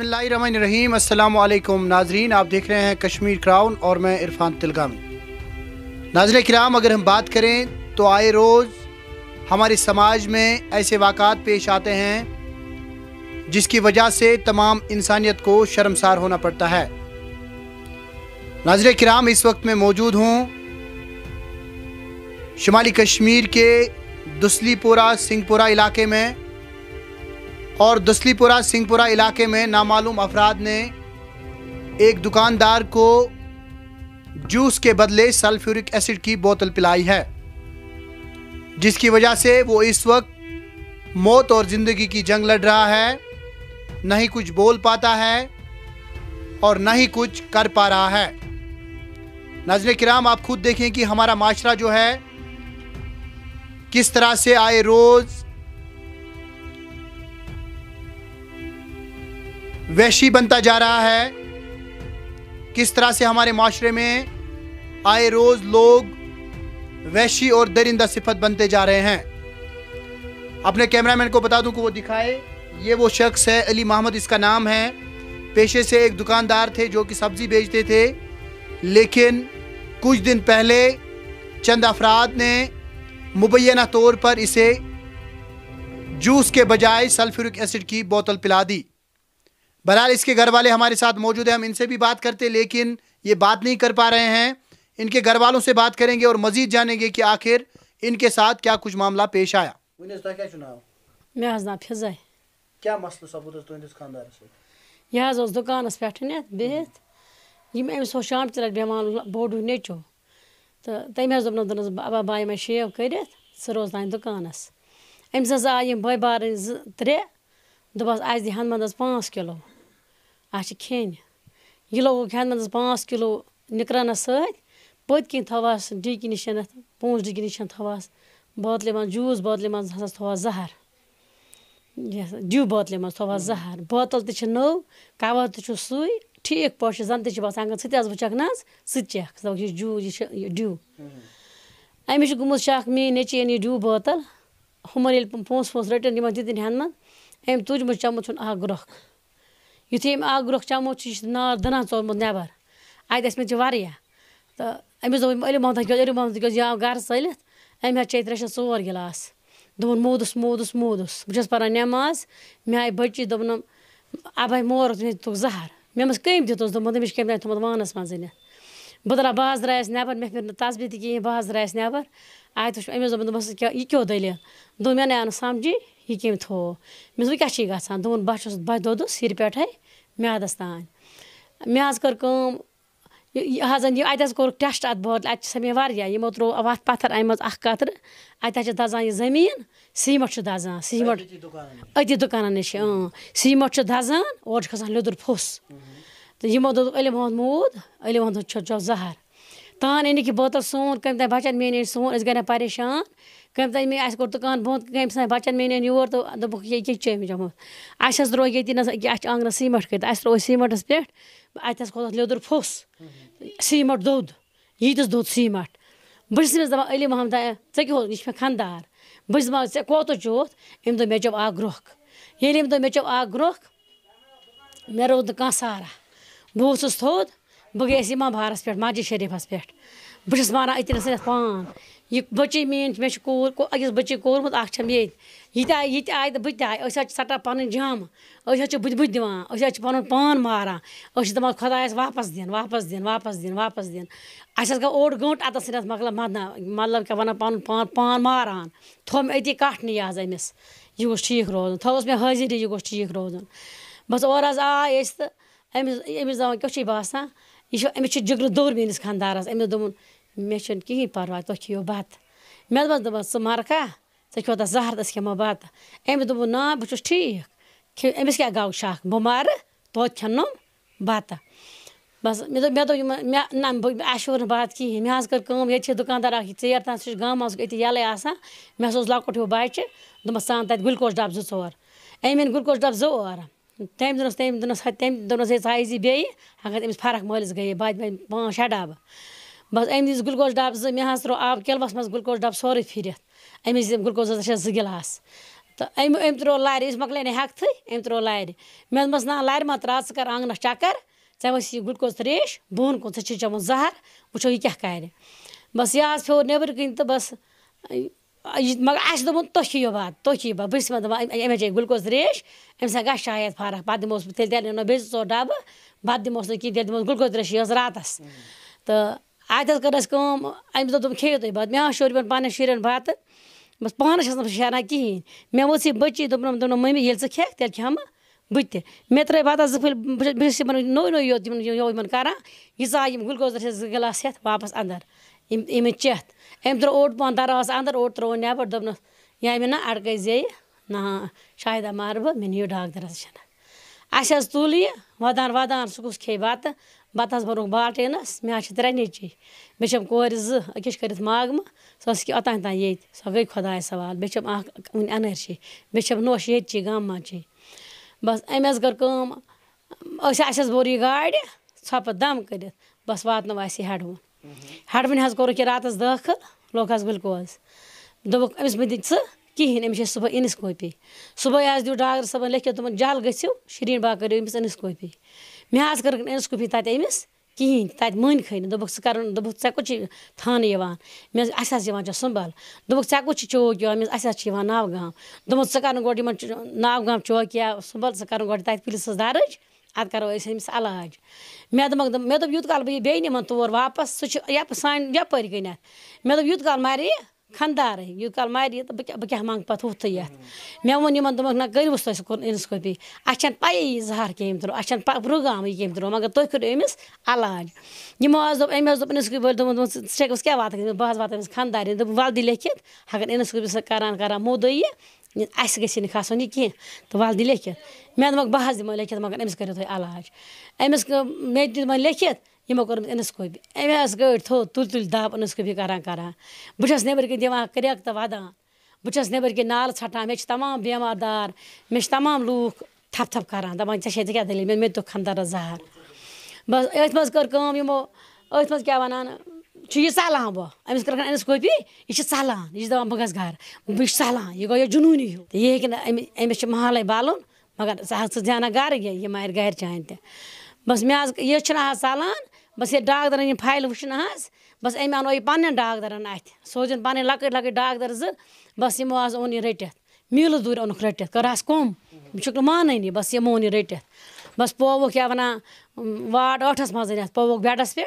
बसमीम अल्लाम नाजरीन आप देख रहे हैं कश्मीर क्राउन और मैं इरफान तिलगामी नाजर कराम अगर हम बात करें तो आए रोज़ हमारे समाज में ऐसे वाक़ात पेश आते हैं जिसकी वजह से तमाम इंसानियत को शर्मसार होना पड़ता है नाजर कराम इस वक्त मैं मौजूद हूँ शुमाली कश्मीर के दुसलीपोरा सिंहपुरा इलाके में और दसलीपुरा सिंहपुरा इलाके में नामालूम अफराद ने एक दुकानदार को जूस के बदले सल्फ्यूरिक एसिड की बोतल पिलाई है जिसकी वजह से वो इस वक्त मौत और ज़िंदगी की जंग लड़ रहा है न ही कुछ बोल पाता है और न ही कुछ कर पा रहा है नजर कराम आप खुद देखें कि हमारा माशरा जो है किस तरह से आए रोज़ वैशी बनता जा रहा है किस तरह से हमारे माशरे में आए रोज़ लोग वैशी और दरिंदा सिफत बनते जा रहे हैं अपने कैमरामैन को बता दूं कि वो दिखाए ये वो शख्स है अली महमद इसका नाम है पेशे से एक दुकानदार थे जो कि सब्ज़ी बेचते थे लेकिन कुछ दिन पहले चंद अफराद ने मुबैना तौर पर इसे जूस के बजाय सल्फ्यूरिक एसिड की बोतल पिला दी बहरहाल इसके घर वाले हमारे साथ मौजूद हैं हम इनसे भी बात करते लेकिन ये बात नहीं कर पा रहे हैं इनके घर वालों से बात करेंगे और मजीद जानेंगे कि आखिर इनके साथ क्या कुछ मामला पेश आया क्या ना फिजा क्या मसलु सपूत तुंदिस खानदारस यह उस दुकानस पे बिहत यम अम्स हो शाम लट बेमान बोड नेचो तो तम दोपन दोनस बाई मैं शेव कर सह रोज तुकानस अम्स आई बार त्रे دوٚپہَس اَسہِ دِ ہٮ۪نٛدوٮ۪نٛدَس پانٛژھ کِلوٗ اَسہِ چھِ کھیٚنۍ یہِ لوگُکھ ہٮ۪نٛدوٮ۪نٛدَس پانٛژھ کِلوٗ نِکرَنَس سۭتۍ پٔتۍ کِنۍ تھٲوہَس ڈیٖکہِ نِشَنتھ پونٛسہٕ ڈیٖکہِ نِشَن تھٲوہَس بٲتلہِ منٛز جوٗس بٲتلہِ منٛز ہَسا تھوٚوہَس زَہر یَتھ ڈِو بٲتلہِ منٛز تھوٚوہَس زَہر بٲتٕل تہِ چھِ نٔو کَوَر تہِ چھُس سُے ٹھیٖک پٲٹھۍ چھِ زَن تہِ چھِ باسان ژٕ تہِ حظ وٕچھَکھ نَظ ژٕ تہِ چَکھ ژٕ دَپَکھ یہِ چھِ جوٗس یہِ چھِ یہِ ڈِو أمِس چھِ گوٚمُت شَکھ میٛٲنۍ نیٚچی أنۍ یہِ ڈِو بٲتٕل ہُمَن ییٚلہِ پونٛسہٕ وونٛسہٕ رٔٹِنۍ یِمَن دِتِنۍ ہٮ۪نٛدوٮ۪نٛد أمۍ تُجمٕژ چَمُچ ژھُن اَکھ گرٛۄکھ یُتھُے أمۍ اَکھ گرٛۄکھ چَمُچ یہِ چھِ نار دٕنان ژوٚلمُت نٮ۪بَر اَتہِ ٲسۍ مٕتۍ یہِ واریاہ تہٕ أمِس دوٚپ أمۍ علی محمدَن کیٛاہ علی محمدَن کیٛاہ یاو گَرٕ ژٔلِتھ أمۍ حظ چیٚیہِ ترٛےٚ شےٚ ژور گِلاس دوٚپُن موٗدُس موٗدُس موٗدُس بہٕ چھَس پَران نٮ۪ماز مےٚ آے بٔچی دوٚپنَم اَبَے مورُک مےٚ دِتُکھ زَہر مےٚ مَس کٔمۍ دِتُس دوٚپمَس دٔپمَس یہِ چھِ کٔمۍ تام تھوٚمُت وانَس منٛز أنِتھ بہٕ درٛاو بہٕ حظ درٛایَس نٮ۪بَر مےٚ پھیٖر نہٕ تَسبیٖح تہِ کِہیٖنۍ بہٕ حظ درٛایَس نٮ۪بَر اَتہِ وٕچھ أمِس دوٚپُن دوٚپمَس یہِ کیٛاہ یہِ کیٛاہ دٔلیٖل دوٚپُن مےٚ نَے آو نہٕ سَمجھی یہِ کٔمۍ تھوٚو مےٚ دوٚپُس وۄنۍ کیٛاہ چھِ یہِ گژھان دوٚپُن بہٕ حظ چھَس بہٕ حظ دوٚدُس سِرِ پٮ۪ٹھَے میٛادَس تام مےٚ حظ کٔر کٲم یہِ حظ یہِ اَتہِ حظ کوٚرُکھ ٹٮ۪سٹ اَتھ بٲتلہِ اَتہِ چھِ سۄ مےٚ واریاہ یِمو ترٛوو وَتھ پَتھَر اَمہِ منٛز اَکھ کَترٕ اَتہِ حظ چھِ دَزان یہِ زٔمیٖن سیٖمَٹھ چھُ دَزان سیٖمَٹھ أتی دُکانَن نِش سیٖمَٹھ چھُ دَزان اورٕ چھُ کھَسان لیٚدُر پھوٚس تہٕ یِمو دوٚدُکھ علم ہُنٛد موٗد علم ہُنٛد چھوٚپ زَہر تان أنِکھ یہِ بٲتَل سون کٔمۍ تام بَچَن میٛٲنۍ أنۍ سون أسۍ گٔے نہ پریشان کٔمۍ تانۍ مےٚ اَسہِ کوٚر دُکان بنٛد کٔمۍ سانٮ۪ن بَچَن مےٚ أنۍ یور تہٕ دوٚپُکھ ییٚکیٛاہ چھِ أمِس جمع اَسہِ حظ ترٛوو ییٚتی نَس أکیٛاہ اَسہِ چھِ آنٛگنَس سیٖمَٹھ کٔرِتھ اَسہِ ترٛوو سیٖمَٹَس پٮ۪ٹھ اَتہِ حظ کھوٚت اَتھ لیوٚدُر پھوٚس سیٖمَٹھ دوٚد ییٖتِس دوٚد سیٖمَٹھ بہٕ چھَس أمِس دَپان علی محمد ژےٚ کیٛاہ ہوتھ یہِ چھِ مےٚ خنٛدار بہٕ چھَس دَپان ژےٚ کوتَتھ چیوٚتھ أمۍ دوٚپ مےٚ چیوٚو اَکھ گرٛوکھ ییٚلہِ أمۍ دوٚپ مےٚ چیوٚو اَکھ گرٛوکھ مےٚ روٗد نہٕ کانٛہہ سہارا بہٕ اوسُس تھوٚد بہٕ گٔیَس اِمام بارَس پٮ۪ٹھ مَسجِد شریٖفَس پٮ۪ٹھ بہٕ چھَس مانان أتی نَس پان यह बची मेन मे कूर अकिस बची कोरमुत अम ये ये आये तो बत आये अस पन जाम बुत बुत दिवान पन पान मारान अस खुदायस वापस दिन वापस दिन वापस दिन वापस दिन अस गो ओड गंट अत मकल मदना मतलब क्या वन पन पान पान मारान थोम अति कठ नियाज अमिस यह गोस ठीक रोजन थोस मे हाजिरी यह गोस ठीक रोजन बस और आए तो अमिस अमिस दपान क्या बसान यह अमिस जिगर दौर मेस खानदारस अमिस दोन مےٚ چھُنہٕ کِہیٖنۍ پَرواے تُہۍ کھیٚیِو بَتہٕ مےٚ دوٚپمَس دَپمَس ژٕ مَرکھا ژےٚ کھیٚوتھا زَہر أسۍ کھیٚمو بَتہٕ أمۍ دوٚپُن نا بہٕ چھُس ٹھیٖک أمِس کیٛاہ گوٚو شَکھ بہٕ مَرٕ توتہِ کھیٚنم بَتہٕ بَس مےٚ دوٚپ مےٚ دوٚپ یِمَن مےٚ نہ اَسہِ شوٗر نہٕ بَتہٕ کِہیٖنۍ مےٚ حظ کٔر کٲم ییٚتہِ چھِ دُکاندار اَکھ ژیر تام سُہ چھِ گامَس أتی یَلَے آسان مےٚ سا اوس لۄکُٹ ہیوٗ بَچہِ دوٚپمَس ژٕ اَن تَتہِ گُلکوز ڈَبہٕ زٕ ژور أمۍ أنۍ گُلکوز ڈَبہٕ زٕ اورٕ تٔمۍ دِنَس تٔمۍ دِنَس تٔمۍ دوٚپنَس ہے ژٕ ہا یہِ زِ بیٚیہِ اگر أمِس فرق مٲلِس گٔیے پانٛژھ شےٚ ڈَبہٕ بس أمۍ دِژ گُلکوز ڈَبہٕ زٕ مےٚ حظ ترٛوو آبہٕ کِلوَس منٛز گُلکوز ڈَبہٕ سورُے پھِرِتھ أمِس دِم گُلکوز حظ زٕ گِلاس تہٕ أمۍ أمۍ ترٛوو لارِ أسۍ مۄکلے نہٕ ہٮ۪کتھٕے أمۍ ترٛوو لارِ مےٚ دوٚپمَس نہ لارِ ما ترٛاو ژٕ کَر آنٛگنَس چَکَر ژےٚ ؤسی یہِ گُلکوز ترٛیش بۄن کُن ژےٚ چھُے چٮ۪ومُت زَہر وٕچھو یہِ کیٛاہ کَرِ بَس یہِ حظ پھیوٗر نیٚبرٕ کِنۍ تہٕ بَس مگر اَسہِ دوٚپُن تُہۍ کھیٚیِو بَتہٕ تُہۍ کھیٚیِو بَتہٕ بہٕ چھَس دَپان أمۍ چے گُلکوز ترٛیش اَمہِ سۭتۍ گژھِ شاید فرق پَتہٕ دِموس بہٕ تیٚلہِ تیٚلہِ اَنو بیٚیہِ زٕ ژور ڈَبہٕ بَتہٕ دِموس نہٕ کِہیٖنۍ تیٚلہِ دِموس گُلکوز ترٛیشی یٲژ راتَس تہٕ اَتہِ حظ کٔر اَسہِ کٲم أمِس دوٚپ دوٚپُن کھیٚیِو تُہۍ بَتہٕ مےٚ آو شُرۍ بَن پنٛنٮ۪ن شُرٮ۪ن بَتہٕ بَس پانَس چھَس نہٕ بہٕ شیران کِہیٖنۍ مےٚ وٕژھ یہِ بٔچی دوٚپنَم دوٚپنَم مٔمی ییٚلہِ ژٕ کھٮ۪کھ تیٚلہِ کھٮ۪مہٕ بہٕ تہِ مےٚ ترٛٲے بَتَس زٕ پھٔلۍ بہٕ چھَس یِمَن نوٚو نوٚو یوت یِمَن کَران یہِ ژاے یِم گُلکوز ترٛٲیِس زٕ گِلاس ہٮ۪تھ واپَس اَندَر یِم أمۍ چٮ۪تھ أمۍ ترٛوو اوٚڑ پَہَن دَرواز اَندَر اوٚڑ ترٛووُن نٮ۪بَر دوٚپنَس ییٚمہِ نہ اَٹکٲے زیٚیہِ نہ شاہِدہ مارٕ بہٕ مےٚ نِیِو ڈاکدَرَس نِش اَسہِ حظ تُل یہِ ودان ودان سُہ کُس کھیٚیہِ بَتہٕ بَتہٕ حظ بوٚرُکھ بالٹیٖنَس مےٚ حظ چھِ ترٛےٚ نیٚچی مےٚ چھَم کورِ زٕ أکِس چھِ کٔرِتھ ماگمہٕ سۄ ٲس ییٚکیٛاہ اوٚتام تام ییٚتہِ سۄ گٔے خۄدایَس حوال بیٚیہِ چھَم اَکھ وٕنہِ اٮ۪نٲرشی بیٚیہِ چھَم نوش ییٚتچی گامچی بَس أمۍ حظ کٔر کٲم أسۍ اَسہِ حظ بوٚر یہِ گاڑِ ژھۄپہٕ دَم کٔرِتھ بَس واتنٲو اَسہِ یہِ ہٮ۪ڈوُن ہٮ۪ڈوٕنۍ حظ کوٚرُکھ یہِ راتَس دٲخٕل لوٚگ حظ گُلکوز دوٚپُکھ أمِس مہٕ دِ ژٕ کِہیٖنۍ أمِس چھِ صُبحٲے اِنسکوپی صُبحٲے حظ دیُت ڈاکٹر صٲبَن لیٚکھِتھ دوٚپُن جل گٔژھِو شریٖن باغ کٔرِو أمِس اِنسکوپی مےٚ حظ کٔرٕکھ نہٕ اِنسکوپی تَتہِ أمِس کِہیٖنۍ تَتہِ مٲنۍکھٕے نہٕ دوٚپُکھ ژٕ کَرُن دوٚپُکھ ژےٚ کوٚت چھِ تھانہٕ یِوان مےٚ حظ اَسہِ حظ یِوان چھےٚ سُمبَل دوٚپُکھ ژےٚ کوٚت چھِ چوک یِوان مےٚ حظ اَسہِ حظ چھِ یِوان ناوگام دوٚپمَس ژٕ کَرُن گۄڈٕ یِمَن گام چوک یا سُمبَل ژٕ کَرُن گۄڈٕ تَتہِ پُلیٖسَس دَرٕج اَدٕ کَرو أسۍ أمِس علاج مےٚ دوٚپمَکھ مےٚ دوٚپ یوٗت کال بہٕ یہِ بیٚیہِ نِمَن تور واپَس سُہ چھُ یَپہٕ سانہِ یَپٲرۍ کِنٮ۪تھ مےٚ دوٚپ یوٗت کال مَرِ یہِ خاندارٕے یُتھ کال مَرِ یہِ تہٕ بہٕ کیٛاہ بہٕ کیٛاہ منٛگہٕ پَتہٕ ہُتھٕے یَتھ مےٚ ووٚن یِمَن دوٚپمَکھ نہ کٔروُس تۄہہِ سُہ کوٚر اِنسکوپی اَسہِ چھَنہٕ پَیی یہِ زَہر کٔمۍ ترٛوو اَسہِ چھَنہٕ رُگامٕے کٔمۍ ترٛوو مگر تُہۍ کٔرِو أمِس علاج یِمو حظ دوٚپ أمۍ حظ دوٚپ اِنسکوپی وٲلۍ دوٚپُن دوٚپُن ژٕ چھَکھ کیٛاہ واتان بہٕ حظ واتہٕ أمِس خاندارنہِ دوٚپُن وَلدِ لیٚکھِتھ اگر اِنسکوپی سۭتۍ کَران کَران موٚدٕے یہِ اَسہِ گژھی نہٕ کھَسُن یہِ کینٛہہ تہٕ وَلدِ لیٚکھِتھ مےٚ دوٚپمَکھ بہٕ حظ دِمَے لیٚکھِتھ مگر أمِس کٔرِو تُہۍ علاج أمِس مےٚ تہِ دِتۍ وۄنۍ لیٚکھِتھ یِمو کٔرمٕژ اِنسکوپی أمۍ حظ گٲڑۍ تھوٚد تُلۍ تُلۍ دَب اِنسکوپی کَران کَران بہٕ چھَس نٮ۪بٕرۍ کِنۍ دِوان کرٛٮ۪کھ تہٕ وَدان بہٕ چھَس نٮ۪بٕرۍ کِنۍ نالہٕ ژھَٹان مےٚ چھِ تمام بٮ۪مار دار مےٚ چھِ تمام لوٗکھ تھَپھ تھَپھ کَران دَپان ژےٚ چھے ژےٚ کیٛاہ دٔلیٖل مےٚ مےٚ تہِ توٚگ خنٛدانَس زَہر بَس أتھۍ منٛز کٔر کٲم یِمو أتھۍ منٛز کیٛاہ وَنان چھِ یہِ ژَلان وۄنۍ أمِس کٔرٕکھ اِنسکوپی یہِ چھِ ژَلان یہِ چھِ دَپان بہٕ گژھٕ گَرٕ بہٕ چھِ ژَلان یہِ گوٚو یہِ جُنوٗنی ہیوٗ یہِ ہیٚکہِ نہٕ أمِس أمِس چھِ محلَے بَلُن مگر ژٕ حظ ژٕ زینان گَرٕ یہِ یہِ مارِ گَرِچانہِ تہِ بَس مےٚ حظ یہِ چھِنہٕ حظ ژَلان बस ये डाक दरन फाइल वुचन आज बस अमे अनो यह पन्न डाक दरन अत सोजन पे लकट लकट डाक दर जो बस यमो आज ओन यह रटित मील दूर ओनुक रटित करहस कम यह मानानी बस यमो ओन यह रटित बस पोवुक क्या वन वार्ड ٲٹھس मज पोवुक बेडस पे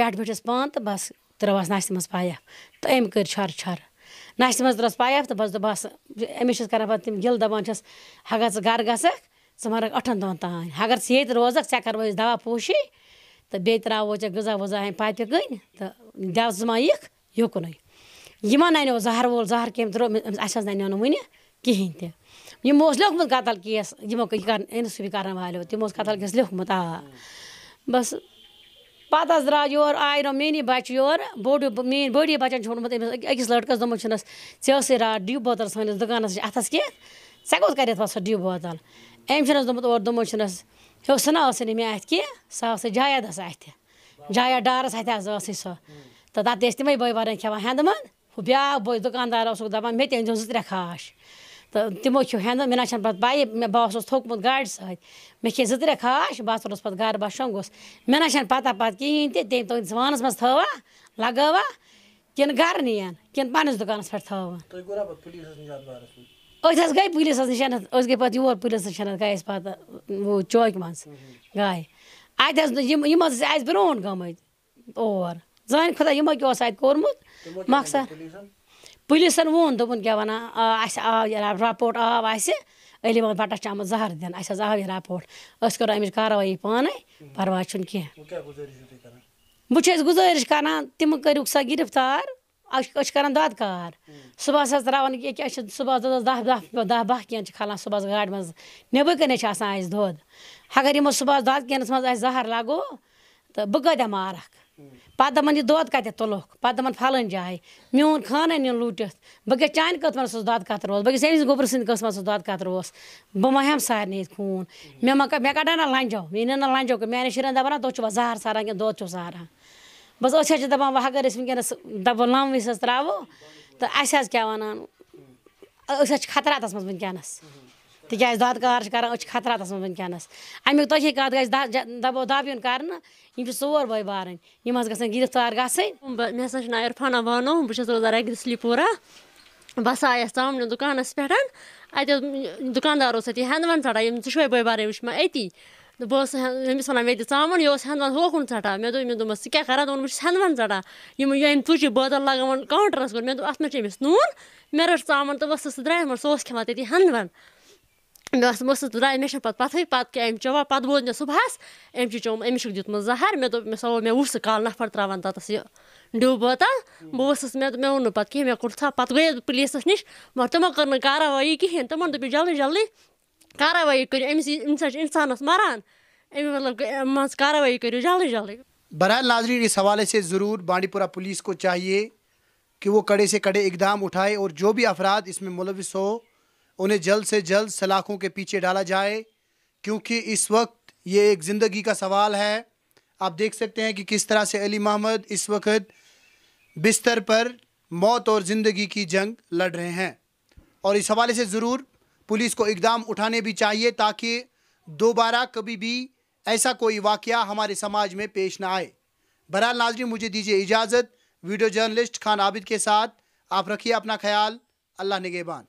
पे बिठस पान तो बस त्रवस नशि मज पायफ तो अम कर छर छर नशि मज त्रस पायफ तो बस दस अमिस कर तम गिल दपान हगर ऐ घर गसक हाँ मरक अठन दन तान अगर ऐ रोजक ऐ करो दवा पूशी تہٕ بیٚیہِ ترٛاوو ژےٚ غذا وٕذا ہَن پَتہِ کٕنۍ تہٕ دَ ژٕ ما یِکھ یُکنُے یِمَن اَنیو زہر وول زہر کٔمۍ ترٛوو اَسہِ حظ اَنیو نہٕ وٕنہِ کِہیٖنۍ تہِ یِمو اوس لیوٚکھمُت قتل کیس یِمو اِنصٲفی کَرَن والیو تِمو اوس قتل کیس لیوٚکھمُت آ بَس پَتہٕ حظ درٛاو یورٕ آیرو میٛٲنی بَچہِ یورٕ بوٚڑ میٛٲنۍ بٔڑی بَچَن چھوٚڑمُت أمِس أکِس لٔڑکَس دوٚپمُت چھُنَس ژےٚ ٲسٕے راتھ ڈِو بوتل سٲنِس دُکانَس نِش اَتھَس کیٚتھ ژےٚ کوٚت کَرٮ۪تھ پَتہٕ سۄ ڈِو بوتل أمۍ چھِنَس دوٚپمُت اورٕ دوٚپمُت چھُنَس ہیوٚک سُہ نہ ٲسٕے نہٕ مےٚ اَتھِ کینٛہہ سۄ ٲسٕے جایا دَس اَتھِ جایا ڈارَس اَتھِ حظ ٲسٕے سۄ تہٕ تَتہِ ٲسۍ تِمَے بٲے بارٕنۍ کھٮ۪وان ہٮ۪نٛدٕ منٛد ہُہ بیٛاکھ بوے دُکاندار اوسُکھ دَپان مےٚ تہِ أنۍ زیو زٕ ترٛےٚ خاش تہٕ تِمو کھیٚو ہٮ۪نٛدٕ مےٚ نہ چھَنہٕ پَتہٕ پَیی مےٚ بہٕ اوسُس تھوٚکمُت گاڑِ سۭتۍ مےٚ کھے زٕ ترٛےٚ خاش بہٕ حظ تُلُس پَتہٕ گَرٕ بہٕ شۄنٛگُس مےٚ نہ چھَنہٕ پَتہ پَتہٕ کِہیٖنۍ تہِ تٔمۍ تُہٕنٛدِس وانَس منٛز تھٲوا لَگٲوا کِنہٕ گَرٕ نِیَن کِنہٕ پنٛنِس دُکانَس پٮ۪ٹھ تھٲوٕن अस गए पुलिसस नश अस गए पत् योर पुलिसस गए अस पत् चौक मं गए अत अस ब्रोन गम और जान खुदा यमो क्या अत मकसद पुलिसन वोन दोपन क्या वन आव रपोट आव अली मोहम्मद आम जहर दिन अस आव यह रपोट अस करो अमच कारवा पान पर्वा कह बह गुजारिश कर तुम करू सा गिरफ्तार أسۍ کران دۄدٕ کار صبُحس حظ تراوان یہِ کیاہ چھِ صبُحس دۄدَس دہ دہ دہ باہہ کٮ۪ن چھِ کھالان صبُحس گاڑِ منٛز نیٚبٕرۍ کَنے چھُ آسان اَسہِ دۄد اَگر یِمو صبُحس دۄدٕ کٮ۪نَس منٛز اَسہِ زَہر لَگوو تہٕ بہٕ کۭتیاہ مارَکھ پَتہٕ دَپان یہِ دۄد کَتٮ۪تھ تُلُکھ پَتہٕ دَپان فَلٲنۍ جایہِ میون خانہ نِن لوٗٹِتھ بہٕ گٔیَس چانہِ قٕسمَتَس سُہ دۄدٕ کَتٕر اوس بہٕ گٔیَس أمِس گوٚبرٕ سٕنٛدِ قٕسمَتَس سُہ دۄدٕ کَتٕر اوس بہٕ ما ہٮ۪مہٕ سارنٕے ییٚتہِ خوٗن مےٚ ما مےٚ کَڑا نہ لَنجو مےٚ نِن نہٕ لَنجو میٛانٮ۪ن شُرٮ۪ن دَپان نہ تُہۍ چھُوا زَہر ساران کِنہٕ دۄد چھُو ساران بس أسۍ حظ چھِ دَپان وۄنۍ اگر أسۍ وٕنۍکٮ۪نَس دَپو لَموٕے حظ ترٛاوو تہٕ اَسہِ حظ کیٛاہ وَنان أسۍ حظ چھِ خطراتَس منٛز وٕنۍکٮ۪نَس تِکیٛازِ دۄدٕ کار چھِ کَران أسۍ چھِ خطراتَس منٛز وٕنۍکٮ۪نَس اَمیُک تۄہے کَتھ گژھِ دَپو دَب یُن کَرنہٕ یِم چھِ ژور بٲے بارٕنۍ یِم حظ گژھن گِرِفتار گژھٕنۍ مےٚ ہَسا چھُ ناو عرفانہ بانو بہٕ چھَس روزان رٮ۪گرِسلی پوٗرا بہٕ ہَسا آیَس ژامنہِ دُکانَس پٮ۪ٹھ اَتہِ دُکاندار اوس اَتہِ ہٮ۪نٛدوٮ۪نٛد ژَٹان یِم ژٕ شوے بٲے بارٕنۍ وٕچھ مےٚ أتی بہٕ ٲسٕس ہیٚمِس وَنان مےٚ دِ ژامَن یہِ اوس ہٮ۪نٛدوٮ۪نٛد ہوکُن ژَٹان مےٚ دوٚپ مےٚ دوٚپمَس ژٕ کیٛاہ کَران دوٚپُن بہٕ چھَس ہٮ۪نٛدوٮ۪نٛد ژَٹان یِم ییٚمۍ ژُچہِ بٲتَل لَگاوان کاوُنٛٹرَس پٮ۪ٹھ مےٚ دوٚپ اَتھ منٛز چھِ أمِس نوٗن مےٚ رٔٹ ژامَن تہٕ ؤژھٕس تہٕ درٛایہِ منٛز سُہ اوس کھٮ۪وان تٔتی ہٮ۪نٛدوٮ۪نٛد مےٚ ٲس بہٕ ٲسٕس درٛاے مےٚ چھَنہٕ پَتہٕ پَتھٕے پَتہٕ کیٛاہ أمۍ چٮ۪وان پَتہٕ ووت مےٚ صُبحَس أمۍ چھِ چیوٚم أمِس چھُکھ دیُتمُت زَہر مےٚ دوٚپ مےٚ سا مےٚ وُچھ سُہ کالہٕ نَفر ترٛاوان تَتَس یہِ ڈِو بٲتَل بہٕ ؤژھٕس مےٚ مےٚ ووٚن نہٕ پَتہٕ کِہیٖنۍ مےٚ کوٚر ژھۄپ پَتہٕ گٔیَس بہٕ پُلیٖسَس نِش مگر تِمو کٔر نہٕ کاروٲیی کِہیٖنۍ تِمَن دوٚپ یہِ جلدی جلدی کاروٲیی کٔرِو أمِس أمِس حظ چھِ اِنسانَس مَران اَمہِ مطلب مان ژٕ کاروٲیی کٔرِو جلدی جلدی बहरहाल नाजरीन इस हवाले से ज़रूर बांडीपुरा पुलिस को चाहिए कि वो कड़े से कड़े इकदाम उठाए और जो भी अफराद इसमें मुलविस हो उन्हें जल्द से जल्द सलाखों के पीछे डाला जाए क्योंकि इस वक्त ये एक ज़िंदगी का सवाल है आप देख सकते हैं कि किस तरह से अली महमद इस वक्त बिस्तर पर मौत और ज़िंदगी की जंग लड़ रहे हैं और इस हवाले से ज़रूर पुलिस को इकदाम उठाने भी चाहिए ताकि दोबारा कभी भी ऐसा कोई वाक़ हमारे समाज में पेश ना आए बहरहाल नाजरी मुझे दीजिए इजाज़त वीडियो जर्नलिस्ट खान आबिद के साथ आप रखिए अपना ख्याल अल्लाह नगेबान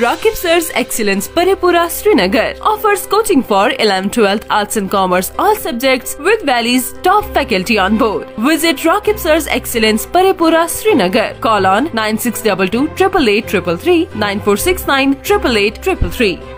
Rakib Sir's Excellence Paripura Srinagar offers coaching for 11th, 12th Arts and Commerce all subjects with Valley's top faculty on board. Visit Rakib Sir's Excellence Paripura Srinagar. Call on 9622 888 946 9